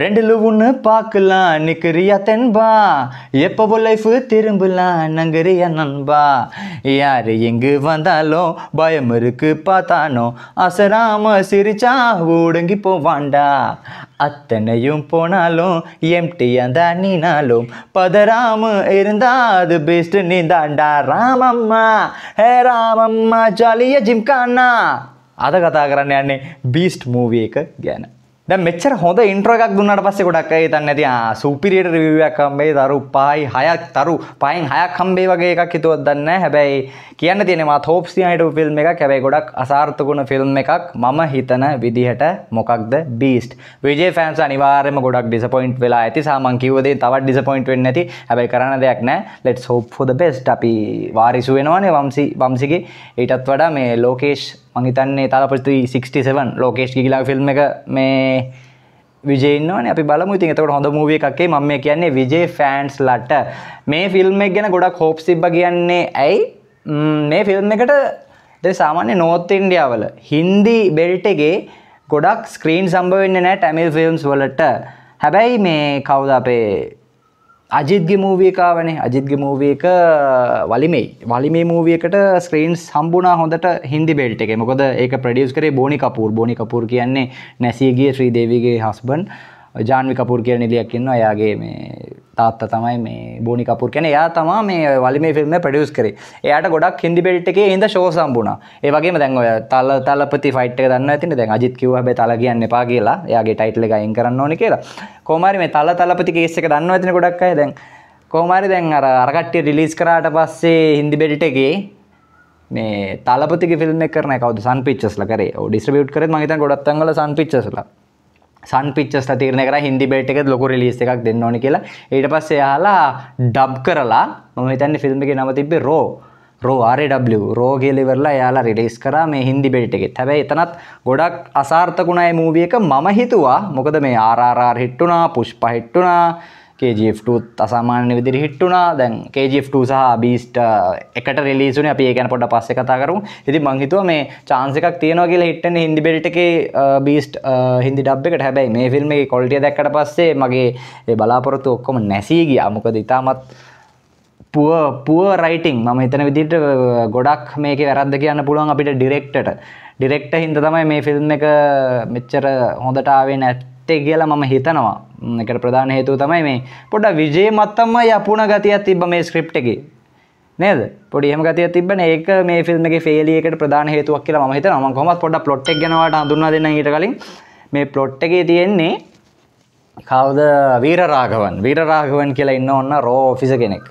ரெண்டுல ஒன்று பார்க்கலாம் நிற்கிறியா தென்பா எப்போ லைஃபு திரும்பலாம் நங்குறியா நண்பா யார் எங்கு வந்தாலும் பயம் இருக்கு பார்த்தானோ அசராம சிரிச்சா ஓடுங்கி போவாண்டா அத்தனையும் போனாலும் எம்டியா தான் நீனாலும் பதராம இருந்தா அது பெஸ்ட் நீ தாண்டா ராமம்மா ஹே రామమ్మ జాలియ జిమ్కానా అదగదాగరా నేను బీస్ట్ మూవీకి గ్యాన දැ මෙච්චර හොඳ ඉන්ට්‍රගක් දුන්නට පස්සේ ගොඩක් අයි තන්න ඇති සුපිරියට රිවයක් කම්බේ තරු පායි හයක් තරු පයින් හයක් කම්බේ වගේ එකක් හිතුවත් දන්න හැබැයි කියන්න තියෙනවා තෝප්සියට ෆිල්ම් එක කැබයි ගොඩක් අසාර්ථකුණ ෆිල්ම් එකක් මම හිතන විදිහට මොකක්ද බීස්ට විජේ ෆෑන්ස් අනිවාරම ගොඩක් ඩිසපොයින්ට් වෙලා ඇති සාමන් කිවදේ තවත් ඩිසපොයින්ට් වෙන්න ඇති හැබැයි කරන දෙයක් නෑ ලෙට් සෝප්ෆොද බෙස්ට අපි වාරිසු වෙනවානේ වම්සි වම්සිගේ ඊටත් වඩා මේ ලෝකේෂ් මහිතන්නේ තාපති 67 ලෝකේෂ් කියලා ෆිල්ම් එක මේ විජයන්නවන අපි බලමු ඉතින් එතකොට හොඳ මූවිය එකක්ේ මම කියන්නේ විජේ ෆෑන්ස් ලට මේ ෆිල්ම් එක ගැන ගොඩක් හෝප් සිබ්බ කියන්නේ ඇයි මේ ෆිල්ම් එකට සාමාන්‍ය නෝත් ඉන්ඩියාවල හින්දි බෙල්ටගේ ගොඩක් ස්ක්‍රීන් සම්බවෙන්න නෑ ටැමිල් ෆිල්ම්ස් වලට හැබැයි මේ කවුද අපේ අජිත්ගේ මූවියකාවනේ අජිත්ගේ මූවියක uh, වලිමේ වලිමේ මූවියකට ස්ක්‍රීන් සම්බුනා හොඳට හින්දි බෙල්ට් එක මොකද ඒක ප්‍රඩියස් කරේ බෝනි කපූර් බෝනි කපූර් කියන්නේ නැසියගේ ශ්‍රීදේවිගේ හස්බන් ජාන්වි කපූර් කියන නිලියක් ඉන්නවා එයාගේ මේ තාත්ත තමයි මේ බෝනි කපුර කැන එයා තමා මේ වලිම ෆිල්ම් පඩියස් කර එයාට ගොඩක් හිදි පෙල්ට් එකේ හිද ශෝ සම්බුණා ඒවගේ දැන් ඔය තල තලපති ෆයිට් එක දන්න ඇතින දැන් අජිත් කිව්ව හැබැයි තල කියන්න එපා කියලා එයාගේ ටයිටල් එක අයින් කරන්න ඕනේ කියලා කොහොමරි මේ තල තලපති කේස් එක දන්නව ඇතින ගොඩක් අය දැන් කොහොමරි දැන් අර අරකට්ටිය රිලීස් කරාට පස්සේ හින්දි බෙඩිට එකේ මේ තලපතික ෆිල්ම් එක කරන කවුද සන් පිච්චස්ලා කරේ ඔව් ඩිස්ට්‍රිබියුට් කරේ මම හිතන්නේ ගොඩක් තැන්වල සන් පිච්චස්ලා සන් පිච්චස් තීරණ කර හිදි බේට් එකෙත් ලොකු රිලිස් එකක් දෙන්න ඕන කියලා ඊට පස්සේ යාලා ඩබ් කරලා මම හිතන්නේ ෆිල්ම් එකේ නම තිබ්බේ රෝ රෝ RW රෝ කියලා ඉවරලා යාලා රිලීස් කරා මේ හින්දි බේට් එකෙත්. හැබැයි එතනත් ගොඩක් අසාර්ථකුණා මේ මූවි එක මම හිතුවා මොකද මේ RRR හිට් වුණා, පුෂ්පා හිට් වුණා KGF2 අසාමාන්‍ය විදිර හිට්ටුනා දැන් KGF2 සහ බීස්ට uh, එකට රිලීසුන අපි ඒකැන පොඩ පස්ස කතා කරු ඉති මංහිතුව මේ චාන්සකක් තියෙනවා කියලා හිටන හිදි බෙල්ට එක බීස්ට හිදි ඩබ්කට හැබැයි මේ ෆිල්ම් එක කොල්ටිය දැක්කට පස්සේ මගේ බලාපොරොත්තු ඔක්කොම නැසීගිය අමුකද ඉතාමත් පුව පුව රයිටිං මම එතන විදිට uh, ගොඩක් මේක වැරද්ද කියන්න පුළුවන් අපිට ඩිරෙක්ටට ඩිරෙක්ට හින්ද තමයි මේ ෆිල්ම් එක මෙච්චර හොඳටාවේ නැත් ඇත්තේ කියලා මම හිතනවා එකට ප්‍රධාන හේතුව තමයි මේ පොඩ විජේ මත්තම්ම යපුුණ ගතියක් තිබ මේ ස්ක්‍රප් එක නේද පොඩි හම ගතිය තිබන ඒක මේ ෆිල්ම් එක ෆේලියකට ප්‍රධාන හේතුවක් කියලා මහිත ම කොමත් පොඩ පොට් ගෙනවට හඳුන්න දෙන ඊට කලින් මේ පොට් එකේ තියෙන්නේ කවද වීරරාගවන් වීරරාගවන් කියලා ඉන්න ඔන්න රෝ ෆිස කෙනෙක්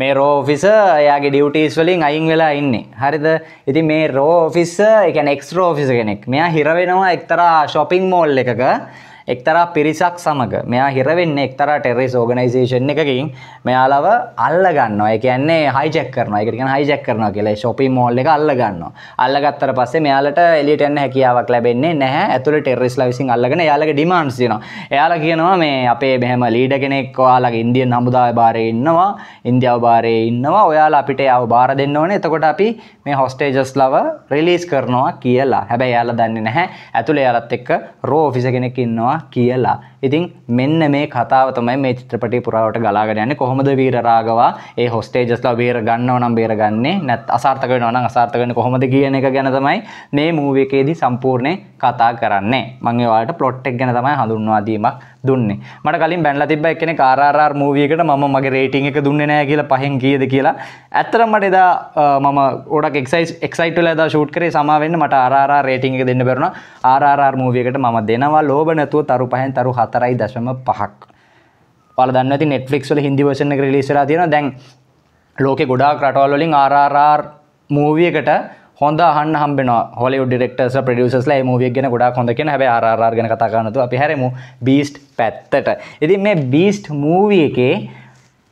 මේ රෝෆිස එයාගේ ඩියවටස් වලින් අයින් වෙලා ඉන්නේ හරිද ඉති මේ රෝෆිස්ස එකනෙක් රෝෆිස කෙනෙක් මෙයා හිරවෙනවා එක්තරා ශොපිං මෝල් එකක එක්තරා පිරිසක් සමඟ මෙයා හිරවෙන්න එක්තරා ටෙරෙස් ෝගනයිසේෂන් එකකින් මෙයාලව අල්ල ගන්නවා එක කියන්නේ හයිජැක් කරනවා එකටිකන හයිජැක් කරනවා කියලා ශොපි මෝල් එක අල්ල ගන්න අල්ලගත්තර පස්සේ මෙයාලට එලිටන්න හැකියාවක් ලැබෙන්නේ නැහැ ඇතුළ ටෙරෙස් ලවිසින් අල්ලගෙන යාලගේ ඩිමාන්ස් දෙනවා එයාලා කියනවා මේ අපේ මෙහම ලීඩ කෙනෙක් ඔයාලගේ ඉන්දියන් හමුදාව භාරය ඉන්නවා ඉන්දියාව භාරය ඉන්නවා ඔයාලා අපිට යව බාර දෙන්න ඕනේ එතකොට අපි මේ හොස්ටේජස් ලව රිලීස් කරනවා කියලා හැබැයි යාලා දන්නේ නැහැ ඇතුළේ යාලත් එක්ක රෝ ෆිස කෙනෙක් ඉන්නවා වෙනවා කියලා. ඉතින් මෙන්න මේ කතාව තමයි මේ චිත්‍රපටි පුරාවට ගලාගෙන යන්නේ කොහොමද වීරරාගවා ඒ හොස්ටේජස්ලා බේර ගන්නව නම් බේරගන්නේ නැත් අසාර්ථක වෙනවා නම් අසාර්ථක වෙන්නේ කොහොමද කියන එක ගැන තමයි මේ මූවි එකේදී සම්පූර්ණයෙන් කතා කරන්නේ මම ඒ වලට ප්ලොට් එක ගැන තමයි හඳුන්වා දීමක් දුන්නේ මට කලින් බැනලා තිබ්බ එක්කෙනෙක් RRR මූවි එකට මම මගේ රේටිං එක දුන්නේ නැහැ කියලා පහෙන් කීයද කියලා ඇත්තටම මට එදා මම ගොඩක් එක්සයිස් එක්සයිට් වෙලා එදා ෂූට් කරේ සමා වෙන්න මට RRR රේටිං එක දෙන්න බැරුණා RRR මූවි එකට මම දෙනවා ලෝභ නැතුව තරු පහෙන් තරු හතරයි දශම පහක් පල දන්න නෙට්ලික්ල හිදිවසන රිලිසලා තියෙන දැන් ලෝක ගොඩා කටවල්ලින් ආරාරාර් මූවියකට හොඳ හන් හම්බෙන හොලි ඩෙක්ටර්ස් ප්‍රඩියසස්ලා මූවිය ගෙන ගොඩා හොඳ කියෙන හැබ ආරාරගෙන කතාගන්නතු අපි හැරම බීස්ට් පැත්තට ඉතින් මේ බීස්ට් මූවිය එකේ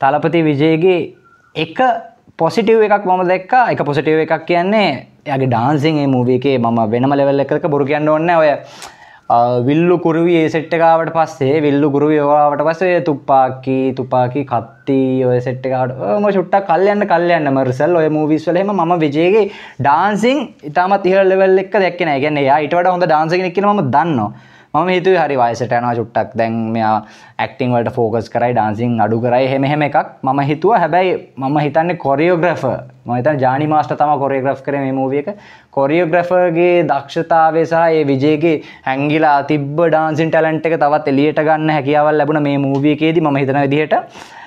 තලපති විජයගේ එක පොසිටව් එකක් මම දැක්ක එක පොසිටව් එකක් කියන්නේ යගේ ඩාන්සින් මූවියකේ මම වෙනම ලෙවල් එකක බොරු කියන්න ඕන්න ඔය විල්ලු කුරුවි ඒ සෙට්ට කාවට පස්සේ විල්ලු කුරුවි ඕවාවට පස්සේ තුප්පාකි තුපාකි කත්ති ඔය සෙට්කාට ම ුට්ට කල්යන්න කල්යන්න මරසල් ඔය මූවිස්වලම ම විජයගේ ඩාන්සිං ඉතාම තිහල් ලෙවල් එක් දැක්කෙන ගැන්නේ ඊට වඩ හොඳ ඩාන්සගෙනක්කෙන ම දන්නවා මම හිතුවේ හරි වයසට යනවා චුට්ටක් දැන් මෙයා ඇක්ටිං වලට ෆෝකස් කරයි ඩාන්සින් අඩු කරයි එහෙම එහෙම එකක් මම හිතුවා හැබැයි මම හිතන්නේ කොරියෝග්‍රැෆර් මම හිතන්නේ ජානි මාස්ටර් තමයි කොරියෝග්‍රැෆ් කරේ මේ මූවි එක කොරියෝග්‍රැෆර්ගේ දක්ෂතාවය සහ ඒ විජේගේ හැංගිලා තිබ්බ ඩාන්සින් ටැලන්ට් එක තවත් එළියට ගන්න හැකියාවක් ලැබුණ මේ මූවි එකේදී මම හිතන විදිහට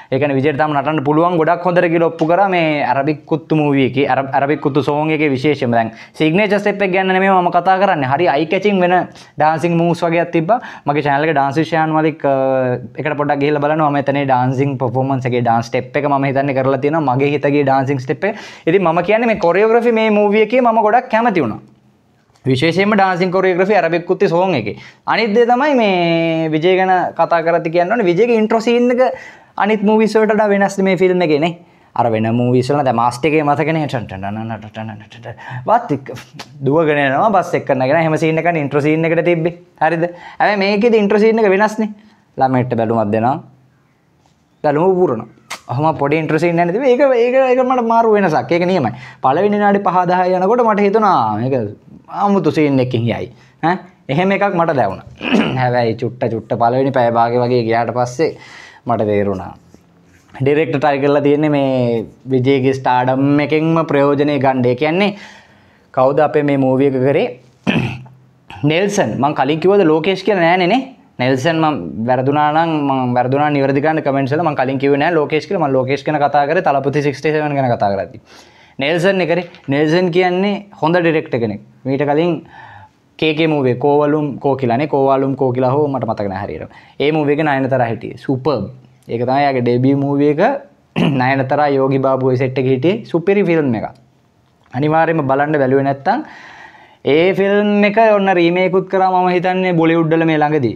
ඒක විජයටම නටන්න පුළුවන් ගොඩක් හොඳට කියලා ඔප්පු කරා මේ අරබික් කුත්තු මූවී එකේ අරබික් කුත්තු සෝන් එකේ විශේෂම දැන් සිග්නේචර් ස්ටෙප් එක ගැන නෙමෙයි මම කතා කරන්නේ. හරි අයි කැචින් වෙන ඩාන්සින් මූව්ස් වගේක් තිබ්බා. මගේ channel එක dance විෂයන් මලික් එකට පොඩ්ඩක් ගිහිල්ලා බලනවා. මම එතනේ dancing performance එකේ dance step එක මම හිතන්නේ කරලා තියෙනවා. මගේ හිතගේ dancing step එක. ඉතින් මම කියන්නේ මේ choreography මේ movie එකේ මම ගොඩක් කැමති වුණා. විශේෂයෙන්ම ඩාන්සින් කොරියෝග්‍රැෆි අරබෙක්කුත්ති සෝන් එකේ. අනිත් දේ තමයි මේ විජේ ගැන කතා කරති කියන්න ඕනේ. විජේගේ ඉන්ට්‍රෝ සීන් එක අනිත් මූවිස්වලට වෙනස් මේ ෆිල්ම් එකනේ අර වෙන මූවිස්වල ද මාස්ටේකේ මතකනේ ටටනටටනටට වත් දුවගෙනවා බස් එක්කනගෙන හැම සීන් එකන ඉන්ට්‍රෝ සීන් එකට තිබ්බේ හරිද හැබැයි මේකෙද ඉන්ට්‍රෝ සීන් එක වෙනස්නේ ළමයට බැලුමක් දෙනවා බැලුම පුරනවා හම පොඩි ඉන්ට්‍රසින් නැති ඒක ඒක ඒක මට මාරු වෙනසක් ඒක නියමයි පළවෙනි නාඩි පහදාහ යනකොට මට හිතුනා මේක අමුතු සීන් එකකින් යයි ඈ එහෙම එකක් මට දැවුණා හැබැයි චුට්ට චුට්ට පළවෙනි පැය භාගේ වගේ ගියාට පස්සේ මට තේරුණා. ඩිරෙක්ට ටයි කරලා තියෙන්නේ මේ විජයගේ ස්ටාඩම් එකෙන්ම ප්‍රයෝජනය ගණ්ඩය කියන්නේ කවුද අපේ මේ මූවියක කරේ නෙල්සන් මං කලින් කිව්වද ලෝකේෂ් කියලා නෑනේ නේ නෙල්සන් මම වැරදුනා නම් මම වැරදුනා නිවැරදි ගන්න කමෙන්ට්ස් වල මම කලින් කිව්වේ නෑ ලෝකේෂ් කියලා මම ලෝකේෂ් ගැන කතා කරේ තලපති 67 ගැන කතා කරද්දි නෙල්සන් එකනේ නෙල්සන් කියන්නේ හොඳ ඩිරෙක්ටර් කෙනෙක් මීට කලින් කේකේ මූවේ කෝවලුම් කෝ කියලානේ කෝවාලුම් කෝ කියලා හෝ මට මතක නැහැ හරියට. ඒ මූවි එක නයනතර හිටියේ. සුපර්බ්. ඒක තමයි යාගේ ඩෙබියු මූවි එක නයනතර යෝගි බාබු ඔය සෙට් එකේ හිටියේ. සුපිරි ෆිල්ම් එකක්. අනිවාර්යයෙන්ම බලන්න බැලුවේ නැත්තම් ඒ ෆිල්ම් එක ඔන්න රීමේකුත් කරා මම හිතන්නේ බොලිවුඩ්වල මේ ළඟදී.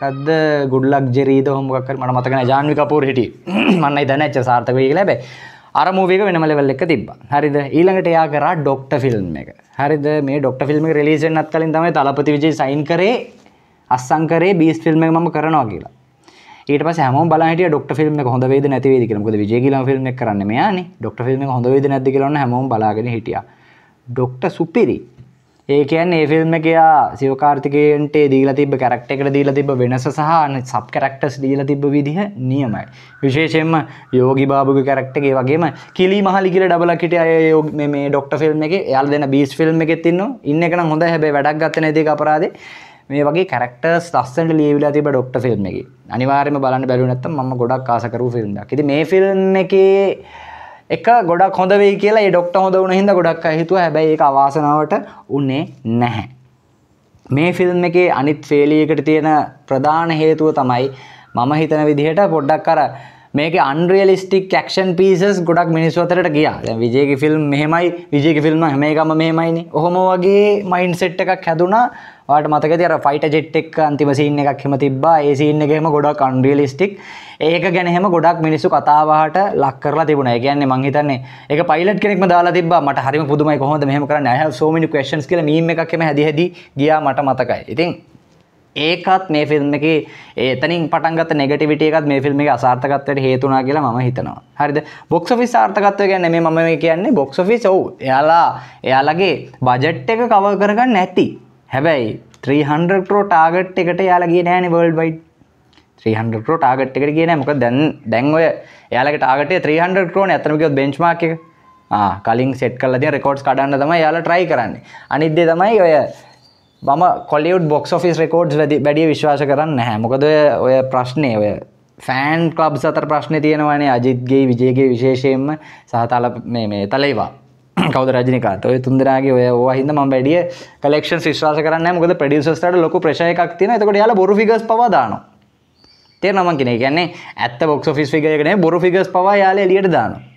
කද්ද ගුඩ්ලක් ජෙරීද හොමකක් කර මට මතක නැහැ ජාන්වි කපූර් හිටියේ. මන්නයි දැනච්ච සාර්ථක වෙයි කියලා හැබැයි අරමූවික වෙනම ලෙවල් එක තිබ හරිද ඊළඟට එයා කරා ඩොක්ට ෆිල්ම් එක හරිද මේ ඩොක්ට ෆිල්ම් රිලිසෙන් අත් කලින් තමයි තලපති විජේ සයින් කරේ අස්සංකරේ බීස් ෆිල්ම් එක මම කරනවා කියලා ඊට පස්සේ හැමෝම බලලා හිටියා ඩොක්ටර් ෆිල්ම් එක හොඳ වේද නැති වේද කියලා. මොකද විජේ ගිලම් ෆිල්ම් එක කරන්නේ මෙයානේ. ඩොක්ටර් ෆිල්ම් එක හොඳ වේද නැද්ද කියලා ඔන්න හැමෝම බලාගෙන හිටියා. ඩොක්ටර් සුපිරි ඒකයන් ඒ ෆිල්ම් එකයා සිවකාර්තිකයන්ට දීලා තිබ කැරක්ට එකට දීලා තිබ වෙනස සහන සබ් කරක්ටස් දීලා තිබ විදිහ නියමයි. විශේෂෙන්ම යෝගි බාබුග කරක්ටගේ වගේම කිලි මහලිකිල ඩබලකිට අයෝ මේ ඩොක්ට ෆිල්ම් එක යාල් දෙන බිස් ෆිල්ම් එකෙ තින්න ඉන්න එකන හොඳ හැබේ වැඩක් ගත්තන ඇති අපරාද මේ වගේ කරක්ටර්ස් ලස්සට ලියවිලා තිබ ඩොක්ට ෆිල්ම් එක අනිවාර්ම බලන්න බැලුනත්ත ම ගොඩක් කාසකරු ෆිල්ම් එක ති මේ ෆිල්ම් එකේ එක ගොඩක් හොඳ වෙයි කියලා ඒ ඩොක්ට හොඳ වුණ හින්දා ගොඩක් අය හිතුවා හැබැයි ඒක අවාසනාවට උනේ නැහැ. මේ ෆිල්ම් එකේ අනිත් ෆේලියකට තියෙන ප්‍රධාන හේතුව තමයි මම හිතන විදිහට පොඩ්ඩක් අර මේක අන්රියලිස්ටික් ක්ෂන් පිසස් ගොඩක් මිනිස්වතරට ගියා විජයගේ ෆිල්ම් මෙහෙමයි විජයක ෆිල්ම් හමේකම මෙහෙමයිනි හොම වගේ මයින් සෙට් එකක් හැදුනා වාට මතක තිර ෆයිට ජෙට්ටෙක් අන්තිමසින්න එකක් හෙම තිබා ඒසින්න එකෙම ගොඩක් අන්ඩියලිස්ටික් ඒක ගැනහෙම ගොඩක් මිනිස්සු කතාවට ලක් කරලා තිබුණ ගැන්නේ මංහිතන්නේ එක පයිලට කෙනෙක් දාලා තිබ මට හරිම පුදුමයි කොහොද මෙහම කරන්න හ සෝමනි ක්ෂන්ස් කියල මීම එකක්ම හැදිහැදී ගියා මට මතකයි ඉතින් ඒකත් මේ ෆිල්ම් එක ඒතනින් පටන්ගත නෙගටිවිට එකත් මේ ෆිල්ම් එක අසාර්ථකත්වයට හේතුනා කියලා ම හිතනවා හරිද බොක්ස ෆිස් ආර්ථකත්වය ගැන මේ මම මේ කියන්නේ බොක්ස ෆිස් ඔව් එයාලා එයාලගේ බජට් එක කව කරගන්න නැති හැබැයි 300 ප්‍රෝ ටාගට් එකට යාලා ගිය නෑන වර්ල්ඩ් වයිඩ් 300 ප්‍රෝ ටාගට් එකට ගිය නෑ මොකද දැන් දැන් ඔය එයාලගේ ටාගට් එක 300 ප්‍රෝ නේ අතනම කිව්වොත් බෙන්ච්මාර්ක් එක ආ කලින් සෙට් කරලා තියෙන රෙකෝඩ්ස් කඩන්න තමයි එයාලා try කරන්නේ අනිත් දේ තමයි ඔය මම කොලියුඩ් බොක්ස් ෆිස් රෙකෝඩ්ස් වැදි වැඩිය විශ්වාස කරන්න නැහැ මොකද ඔය ප්‍රශ්නය ඔය ෆෑන් කලබ් සතර ප්‍රශ්න තියෙනවානේ අජිත්ගේ විජයගේ විශේෂයෙන්ම සහතල මේ තලයිවා කවද රජනිකාත ඔය තුන්දරගේ ඔය හිද ම වැඩිය කලෙක්ෂන් විශ්වාස කරන්න මොකද පඩියසස්ට ලොක ප්‍රශයකක් තින එතකට යාල බොරු ිගස් පවාදාන තේ නමන් කෙනෙ කියන්නේ ඇත්ත බොක්ස් ෆිස් ිගයකන බොරු ිගස් පවා යාල එලියට දානවා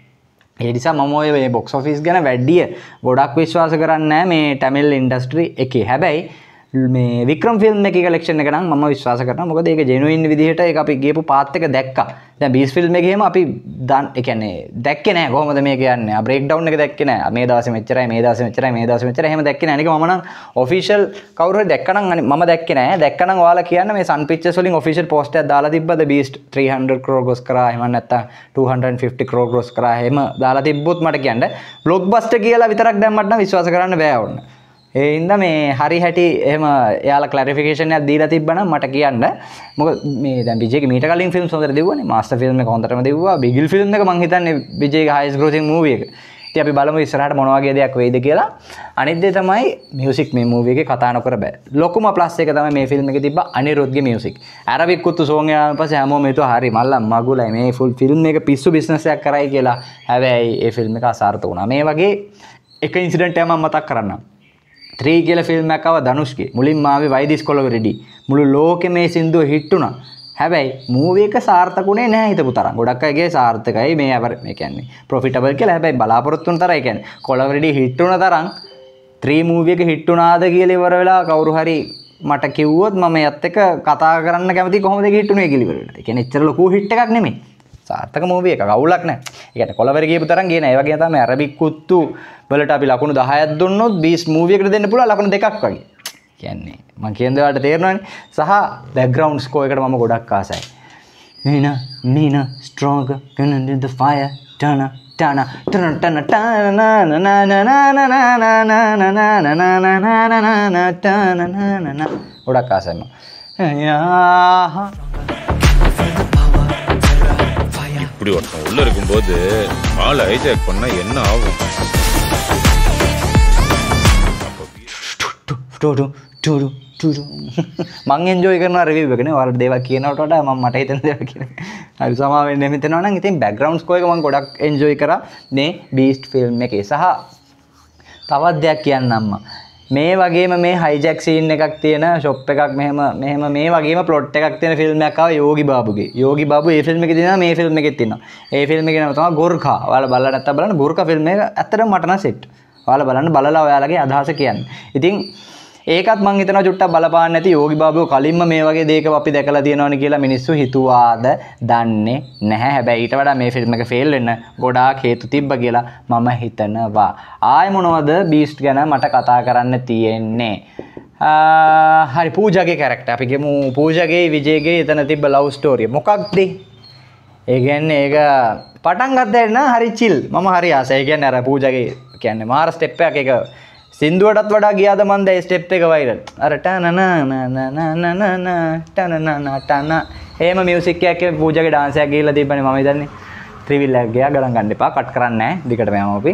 එනිසා මම ඔය බොක්ස් ෆිස් ගැන වැඩිය ගොඩක් විශ්වාස කරන්න මේ ටැමල් ඉන්ඩස්ට්‍රි එක හැබැයි මේ වික්‍රම් ෆිල්ම් එක කලෙක්ෂන් එක නම් මම විශ්වාස කරනවා මොකද ඒක ජෙනුයින් විදිහට ඒක අපි ගියපු පාත් එක දැක්කා දැන් බීස් ෆිල්ම් එකේම අපි දන් ඒ කියන්නේ දැක්කේ නැහැ කොහොමද මේ කියන්නේ ආ බ්‍රේක් ඩවුන් එක දැක්කේ නැහැ මේ දවසේ මෙච්චරයි මේ දවසේ මෙච්චරයි මේ දවසේ මෙච්චරයි එහෙම දැක්කේ නැහැ නේද මම නම් ඔෆිෂියල් කවුරු හරි දැක්කනම් මම දැක්කේ නැහැ දැක්කනම් ඔයාලා කියන්න මේ සන් පික්චර්ස් වලින් ඔෆිෂියල් පෝස්ට් එකක් දාලා තිබ්බද බීස්ට් 300 crore ගොස් කරා එහෙම නැත්නම් 250 crore ගොස් කරා එහෙම දාලා තිබ්බොත් මට කියන්න බ්ලොග්බස්ටර් කියලා විතරක් දැම්මට නම් විශ්වාස කරන්න බෑ වුණා ඒන්ද මේ හරි හැටි එම යාල කලරිෆිකේෂනය දීර තිබන මට කියන්න මොක බිජ මට කලින් ිල්ම් සොද දවන මස්ට ිල්ම් කොතරම දවා බිගිල් ිල්ම් මහිතන්න බිජේ හයිස් ගෘති මූවියක ති අපි බලම ඉස්රහට මොනවාගේ දෙයක් වෙයිද කියලා අනිදේ තමයි මියසික් මේ මූවියගේ කතානකර බෑ ලොකුම ප්ලස් එක තම මේ ෆිල්ම් එක තිබ අනිරුද්ගේ මියසික් ඇරවික්කුත්තු සෝගයාන් පස හැම මේතු හරි මල්ල මගුලයි මේ ෆුල් ෆිල්ම් එක පිස්සු බිස්නසයක් කරයි කියලා හැබැයි ඒ ෆිල්ම් එක අසාර්ථ වුණා මේ වගේ එක ඉන්සිඩන්ටයම මතක් කරන්න ත්‍රී කියල ෆිල්ම්මැකව දනුෂ්ගේ මුලින් මාව වෛදිස්කොලව රෙඩි මුළු ලෝක මේ සිින්දුව හිට්ටුනා හැබැයි මූවේක සාර්ථකුණේ නෑ හිතපු තරම් ගොඩක්ගේ සාර්ථකයි මේ ඇවර මේ කියන්නේ ප්‍රොෆිටබල් කියලා හැබැයි බලාපොරොත්තුන තර කියන්නේ කොලවරෙඩි හිට් වුණ තරම් 3 මූවි එක හිට් වුණාද කියලා ඉවර වෙලා කවුරු හරි මට කිව්වොත් මම යත් එක කතා කරන්න කැමති කොහොමද හිට් වුණේ කියලා ඉවර වෙලා. ඒ කියන්නේ එච්චර ලොකු හිට් එකක් නෙමෙයි. සාර්ථක මූවිය එක කවුලක් නෑ ඒකට කොලවර කියපු තරම් ගේන ඒ වගේ තමයි අරබික් කුත්තු වලට අපි ලකුණු 10ක් දුන්නොත් 20 මූවියකට දෙන්න පුළුවන් ලකුණු දෙකක් වගේ කියන්නේ මං කියන දේවල්ට තේරෙනවනේ සහ බෑග්ග්‍රවුන්ඩ් ස්කෝ එකට මම ගොඩක් ආසයි Nina Nina stronger gonna do the fire turn up ටන ටන ටන ටන ගොඩක් ආසන්න යාහා இப்படி ஒருத்தன் உள்ள இருக்கும்போது ஆள் ஹைஜாக் பண்ணா என்ன ஆகும் මං ෙන්ජෝය කරන රවිවකන වර දෙව කියනටට ම මට හිතන දෙව කියන හරි සමාව මෙතනවන ඉතින් බැග්‍රවන්ස් කෝයකමන් ගොඩක් එන්ජෝයි කර මේ බීස්ට් ෆිල්ම් එක සහ තවත් දෙයක් කියන්නම්ම මේ වගේම මේ හයිජැක් සීන් එකක් තියෙන ශොප් එකක් මෙහෙම මෙහෙම මේ වගේම ප්ලොට් එකක් තියෙන ෆිල්ම් එකක් ආවා යෝගි බාබුගේ. යෝගි බාබු මේ ෆිල්ම් එකේ තියෙනවා මේ ෆිල්ම් එකෙත් තියෙනවා. ඒ ෆිල්ම් එකේ නම තමයි ගෝර්ඛා. ඔයාලා බලලා නැත්තම් බලන්න ගෝර්ඛා ෆිල්ම් එක ඇත්තටම මට නම් සෙට්. ඔයාලා බලන්න බලලා ඔයාලගේ අදහස කියන්න. ඉතින් ඒකත් මං හිතනවා චුට්ටක් බලපාන්න ඇති යෝගි බාබුව කලින්ම මේ වගේ දේක අපි දැකලා තියෙනවනේ කියලා මිනිස්සු හිතුවාද දන්නේ නැහැ. හැබැයි ඊට වඩා මේ ෆිල්ම් එක ෆේල් වෙන්න ගොඩාක් හේතු තිබ්බ කියලා මම හිතනවා. ආය මොනවද බීස්ට් ගැන මට කතා කරන්න තියෙන්නේ? හරි පූජගේ කැරක්ට අපි ගෙමු පූජගේ විජයගේ එතන තිබ ලව් ස්ටෝරිය මොකක්ද ඒගැන්නේ ඒක පටන් ගත්දන්න හරි චිල් මම හරි ආස ඒගැන්න අර පූජගේ කියන්නේ මාර ස්ටෙප්පයක් එක සින්දුවටත් වඩා ගියාද මන්ද ඒ ස්ටෙප් එක වයිරල් අර ටනනනනනනනනටනනනටන එහෙම මියුසික් එකක් පූජගේ ඩාන්ස් එකක් ගිහලා තිබ්බනේ මම හිතන්නේ ත්‍රිවිල් එකක් ගියා ගණන් ගන්න එපා කට් කරන්නේ නැහැ දිගටම යමු අපි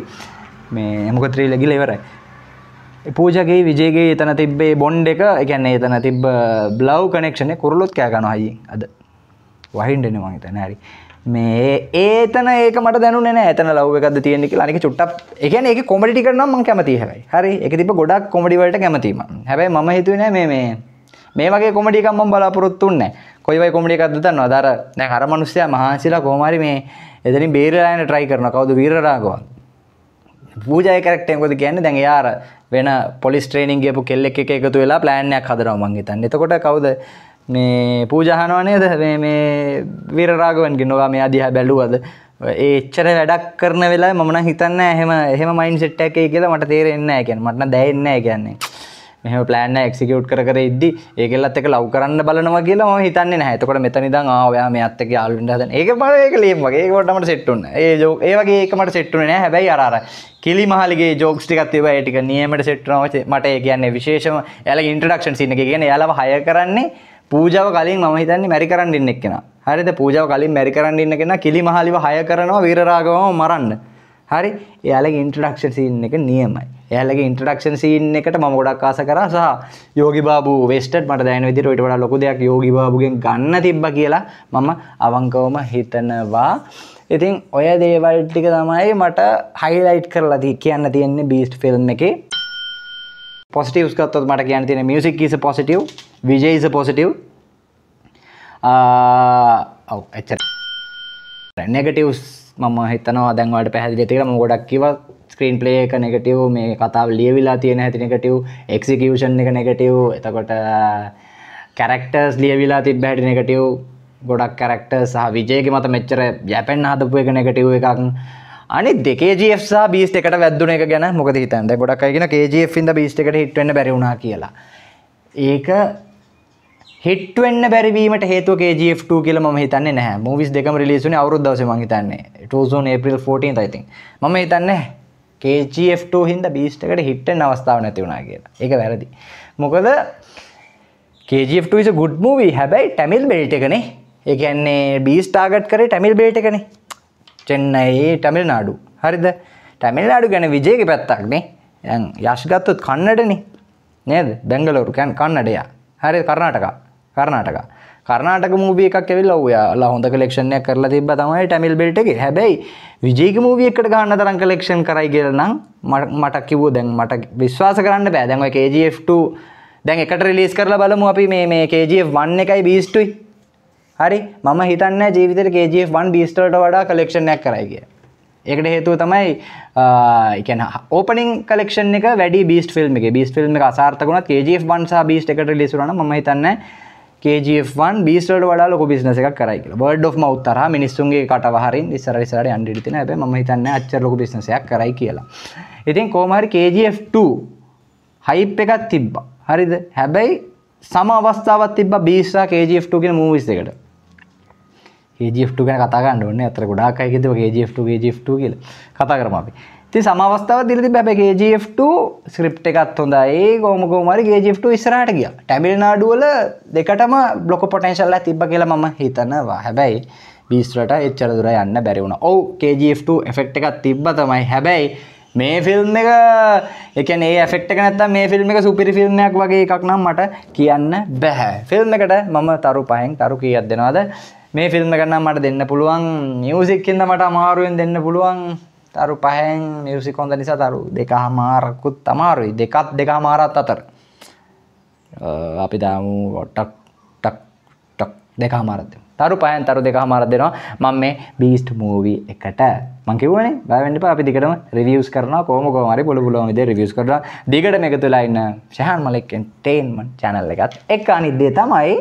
මේ මොකද ත්‍රිවිල් ගිහලා ඉවරයි පූජගේ විජේගේ එතන තිබ්බේ බොන්ඩ් එක ඒ කියන්නේ එතන තිබ්බ බ්ලව් කනෙක්ෂන් එක කුරුලොත් කෑ ගන්නවා අයියෙන් අද වහින්නනේ මං හිතන්නේ හරි මේ ඒතන ඒක මට දැනු න ඇතන ලව එකද තියෙනෙ අනික චුට්ටක් එකන එක කොමඩි කරනම් කැමති හැයි හරි එක තිබ ගොඩක් කොමඩිවලට කැමතිීම හැබයි ම හිතුවන මේ මේ වගේ කොමඩිකම්ම බලාපොරොත්තුන්න කොයිවයි කොමඩිකක්ද දන්න අදර දැ හර මනුස්සය මහන්සිලා කෝමරි මේ එදනින් බේරලායන ට්‍රයි කරන කවුද වීරරාගවා පූජය කරක්ටයකොද කියන්න දැන් යාර වෙන පොලිස් ට්‍රේනිින් ගේපු කෙල්ලෙක් එකතු වෙලා ප්ලෑන්යක් හදරවමන්ගේ තන් එතකොට කවුද මේ පූජහනවා නේද මේ විරරාගවන්ගේ නොවා මේ අදිහ බැලුවද ඒච්චර වැඩක් කරන වෙලා මන හිතන්න එහෙම එහෙම මයින් සෙට්ටක් එක කියලා මට තේරෙන්න කියැන මටන දැන්න කියන්නේ මෙහම පලෑන්න එක්සිකියුට් කර ඉද ඒකෙල්ලත් එක ලව් කරන්න බලනවා කියලා ම හිතන්න නැතකොට මෙතනි දං ආවයා මේ අත්තක අල්ුන්ට හද ඒක පලක ලීම වගේ කොටමට සෙට්ටුන් ඒ ඒවගේ ඒකමට සෙට්ටුන නෑ හැබැයි අර කිලි මහලගේ ජෝක්ස් ටිකත්ව ටික නියමට සෙට්නවච මට කියන්නේ විශේෂම එල ඉන්ට්‍රඩක්ෂන් සින කියන යාලව හය කරන්නේ පූජාව කලින් මම හිතන්නේ මැරි කරන්න ඉන්න එක්කෙනා. හරිද? පූජාව කලින් මැරි කරන්න ඉන්න කෙනා කිලිමහලිව හය කරනවා වීරරාගවම මරන්න. හරි? එයාලගේ ඉන්ට්‍රොඩක්ෂන් සීන් එක නියමයි. එයාලගේ ඉන්ට්‍රොඩක්ෂන් සීන් එකට මම ගොඩක් ආස කරා සහ යෝගි බාබු වෙස්ටඩ් මට දැනෙන විදිහට ඊට වඩා ලොකු දෙයක් යෝගි බාබුගෙන් ගන්න තිබ්බා කියලා මම අවංකවම හිතනවා. ඉතින් ඔය දේවල් ටික තමයි මට හයිලයිට් කරලා කියන්න තියෙන්නේ බීස්ට් ෆිල්ම් එකේ පොසිටිව්ස් ගත්තොත් මට කියන්න තියෙන music is positive Vijay is a positive ඔව් uh, oh, එච්චර negatives මම හිතනවා දැන් ඔයාලට පැහැදිලි කියලා මම ගොඩක් කිව්වා ස්ක්‍රීන් ප්ලේ එක negative මේ කතාව ලියවිලා තියෙන හැටි negative execution එක negative එතකොට uh, characters ලියවිලා තිබ්බ හැටි negative ගොඩක් කැරක්ටර් සහ විජයගේ මත මෙච්චර යැපෙන් හදපු එක නැගටව් එකක් අනි දෙකේජF සහ බිස් එකට වැදදුන එක ගැන මොකද හිතන්ද ගොඩක් අයගෙන කේජF ඉද බිස්ට එකට හිටවෙන්න බැරිුණා කියලා ඒක හිටවෙන්න බැරිවීමට හේතුව KGF2 කියලා මම හිතන්නේ නැහැ. මූවිස් දෙකම රිලීස් වුණේ අවුරුදු දවසේ මම හිතන්නේ. It was on April 14th I think. මම හිතන්නේ KGF2 හින්දා බීස්ට් එකට හිට් වෙන්න අවස්ථාවක් නැති වුණා කියලා. ඒක වැරදි. මොකද KGF2 is a good movie. හැබැයි ටැමිල් බෙල්ට් එකනේ. ඒ කියන්නේ බීස් ටාගට් කරේ ටැමිල් බෙල්ට් එකනේ. චෙන්නයි, තමිල්නාඩු. හරිද? තමිල්නාඩු ගැන විජේගේ පැත්තක්නේ. දැන් යෂ් ගත්තොත් කන්නඩනේ. නේද? බෙන්ගලෝරු කියන්නේ කන්නඩයා. හරිද? කර්ණාටකා. කරනාටක කරනාටක මූවිය එකක් ඇවිල්ල ඔයාලා හොඳ කලෙක්ෂණයක් කරලා තිබ තමයි ටැමිල් බෙල්ට එක හැබැයි විජේක මූවියකට ගන්න තරම් කලෙක්ෂන් කරයි කියලනම් මට කිවූ දැන් මට විශ්වාස කරන්න බෑ දැන්ව KGF2 දැන් එකට රිලිස් කරලා බලමු අපි මේ මේ KGF1 එකයි බීස්ටුයි හරි මම හිතන්න ජීවිතයට KGF1 බීස්ටලට වඩා කලෙක්ෂණයක් කරයි කිය ඒකට හේතුව තමයි එකන ඕපනින් කලෙක්ෂන් එක වැඩි බීස්ට ෆිල්ම් එක බීස්ට ෆිල්ම් එක අසාර්ථකුණත් KGF1 සහ බීස්ට එකට රිලිස් වුණා නම් මම හිතන්නේ කජවන් බිස්ට වඩා ලොක බිස්නස එකක් කරයි බඩ් ෝ මවත්තර මිනිස්සුන්ගේ කටවහරින් ඉස්සරරිසට අන්ඩිතින ඇබ ම හිතන්න අච්චරලක බිනසයක් කරයි කියලා. ඉතින් කෝමහරි කජF2 හයිප් එකත් තිබ්බ හරිද හැබැයි සම අවස්ථාවත් තිබ බිස්සා කජF2 කියෙන මූවිස් එකට ජ ගැන කතාගන්න ඕන්න අතර ගොඩාක් අයිකිතව ජ ජ කියල කතා කරම අපි ති සමවස්ථාව දිලති බැබැ ජF2 ස්ක්‍රප් එකත් හොඳයි ගෝම ගෝමරි ගේජF2 ඉස්රට ගිය ටැබිල් නාඩුවල දෙකටම බ්ලොක පොටන්ශල්ල තිබ කියලා මම හිතනවා හැබැයි බිස්ට එච්චර දුර යන්න බැරිවුණ ඔව KGF2 එෆෙක්් එකත් තිබ්බ තමයි හැබැයි මේ ෆිල්ම් එක එකන ෆෙක්ට නැත මේ ෆිල්ම් එක සුපිරි ෆිල්ම්යක් වගේ එකක් නම් මට කියන්න බැහැ ෆිල්ම් එකට මම තරු පහෙන් තරු කියත් දෙෙනවාද මේ ෆිල්ම් කරන්න මට දෙන්න පුළුවන් නිියසික්කින්ද මට අමාරුවෙන් දෙන්න පුළුවන් තරු පහෙන් මියසික් හොඳ නිසා තරු දෙක හමාරකුත් තමාරුයි දෙකත් දෙක හමාරත් අතර අපි දාමු ටක් ටක් ටක් දෙක හමාරත් තරු පහෙන් තරු දෙක හමාරත් දෙනවා මම මේ බීස්ට් මූවී එකට මං කිව්වනේ බය වෙන්න එපා අපි දිගටම රිවිව්ස් කරනවා කොහොම කොහම හරි පොළු පුළුවන් විදිහට රිවිව්ස් කරනවා දිගටම එකතු වෙලා ඉන්න ශහන් මලික් එන්ටර්ටේන්මන්ට් channel එකත් එක අනිත් දේ තමයි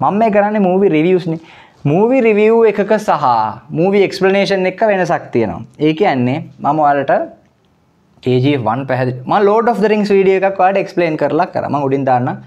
මම මේ කරන්නේ මූවී රිවිව්ස්නේ මූවි රිවව් එකක සහ මූවි එක්ස්පලනේෂන් එක වෙනසක් තියෙනවා ඒක ඇන්නේ මම ඔයාලට ඒජවන් පැහදි ම ලෝඩ of රිංස් වීඩිය එකක් වාට එක්ස්පලේන් කරලා කරම උඩින් දාන්න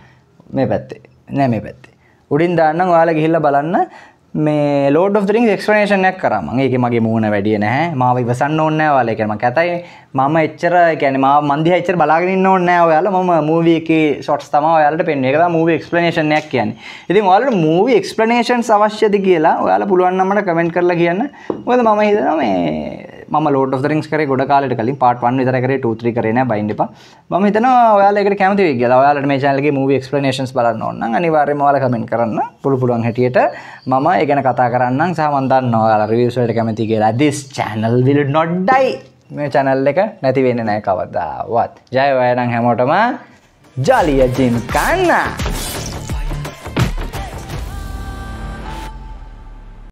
මේ පැත්තේ නෑ මේ පැත්තේ උඩින් දාන්න ඔයාල ගිහිල්ල බලන්න මේ ලෝඩ් of රිින් ක්ස්පනේෂනයක් කරම ඒක මගේ මූුණ වැඩිය නැහැ මාව ඉවසන්න ඔන්න වාලයකම කැතයි මම එච්චර ගැන ම මන්දි එච්චර බලාගන්න ඔන්න ඔයාල ම මූවක ෂොට් තම ඔයාලට පෙන් එක මූව ක්ස්පලනේෂනයක් කියන්න ඉතින් ඔයාලට මූව ක්ස්පලනේෂන් අවශ්‍යද කියලා ඔයාල පුළුවන්න්නමට කමෙන්ට් කරලා කියන්න ොද මම හිතන මේ ම ලෝට දරින් කර ගොඩ කාලට කලින් පට්වන් විතරකර ටූත්‍ර කරන බයින්ඩිප ම හිතන ඔයාලෙට කැමති ග යාලට මේශාලගේ මූ ක්ස්පලනේන්ස් බලන්න ඔන්න අනිවාර්ය මල කමෙන් කරන්න පුළ පුළුවන් හැටියට මම ඒගැන කතා කරන්න සාමන්දන්න ඔයාල රිවිසට කැමති කියලා දිස් චැනල් විල් නොඩ්ඩයි මේ චැනල් එක නැතිවෙන්න නෑ කවදාවත් ජයවයනං හැමෝටම ජලිය ජිම් කන්නා!